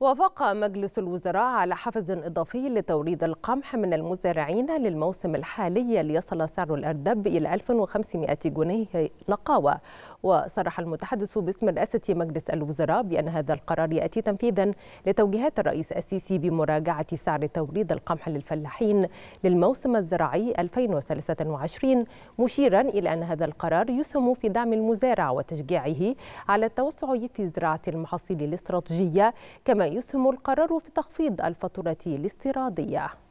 وافق مجلس الوزراء على حفز إضافي لتوريد القمح من المزارعين للموسم الحالي ليصل سعر الأردب إلى 1500 جنيه لقاوة وصرح المتحدث باسم رئاسة مجلس الوزراء بأن هذا القرار يأتي تنفيذا لتوجيهات الرئيس السيسي بمراجعة سعر توريد القمح للفلاحين للموسم الزراعي 2023 مشيرا إلى أن هذا القرار يسهم في دعم المزارع وتشجيعه على التوسع في زراعة المحاصيل الاستراتيجية كما يسهم القرار في تخفيض الفاتورة الاستيرادية